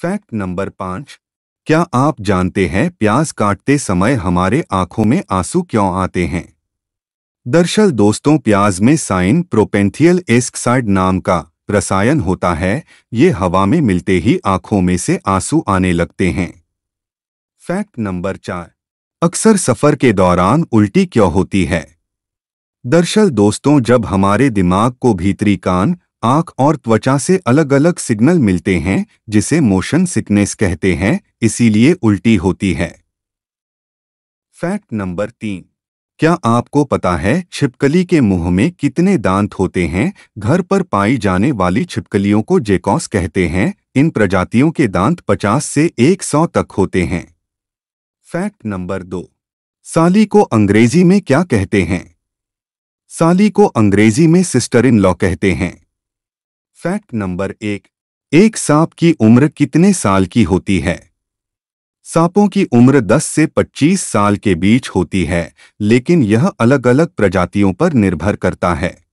fact number पाँच क्या आप जानते हैं प्याज काटते समय हमारे आंखों में आंसू क्यों आते हैं दरअसल दोस्तों प्याज में साइन प्रोपेंथियल एस्कसाइड नाम का रसायन होता है ये हवा में मिलते ही आंखों में से आंसू आने लगते हैं फैक्ट नंबर चार अक्सर सफ़र के दौरान उल्टी क्यों होती है दरअसल दोस्तों जब हमारे दिमाग को भीतरी कान आंख और त्वचा से अलग अलग सिग्नल मिलते हैं जिसे मोशन सिकनेस कहते हैं इसीलिए उल्टी होती है फैक्ट नंबर तीन क्या आपको पता है छिपकली के मुंह में कितने दांत होते हैं घर पर पाई जाने वाली छिपकलियों को जेकॉस कहते हैं इन प्रजातियों के दांत 50 से 100 तक होते हैं फैक्ट नंबर दो साली को अंग्रेजी में क्या कहते हैं साली को अंग्रेजी में सिस्टर इन लॉ कहते हैं फैक्ट नंबर एक एक सांप की उम्र कितने साल की होती है सांपों की उम्र 10 से 25 साल के बीच होती है लेकिन यह अलग अलग प्रजातियों पर निर्भर करता है